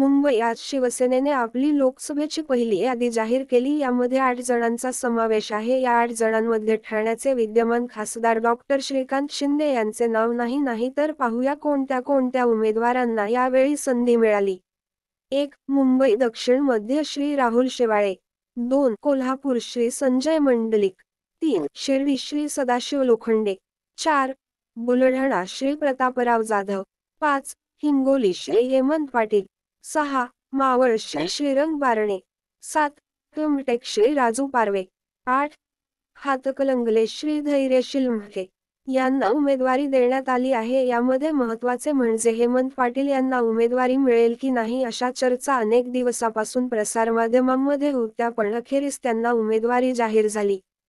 मुंबई आज शिवसेनेने आपली लोकसभेची पहिली यादी जाहीर केली यामध्ये आठ जणांचा समावेश आहे या आठ जणांमध्ये ठाण्याचे विद्यमान खासदार डॉक्टर श्रीकांत शिंदे यांचे नाव नाही नाही तर पाहूया कोणत्या कोणत्या उमेदवारांना यावेळी संधी मिळाली एक मुंबई दक्षिण मध्य श्री राहुल शेवाळे दोन कोल्हापूर श्री संजय मंडलिक तीन शिर्डी श्री सदाशिव लोखंडे चार बुलढाणा श्री प्रतापराव जाधव पाच हिंगोली श्री हेमंत पाटील सहा श्री श्रीरंग बारणे सात कमटेक श्री राजू पारवे आठ हातकलंगले श्री धैर्यशील म्हके यांना उमेदवारी देण्यात आली आहे यामध्ये महत्वाचे म्हणजे हेमंत पाटील यांना उमेदवारी मिळेल की नाही अशा चर्चा अनेक दिवसापासून प्रसारमाध्यमांमध्ये होत्या पण अखेरीस त्यांना उमेदवारी जाहीर झाली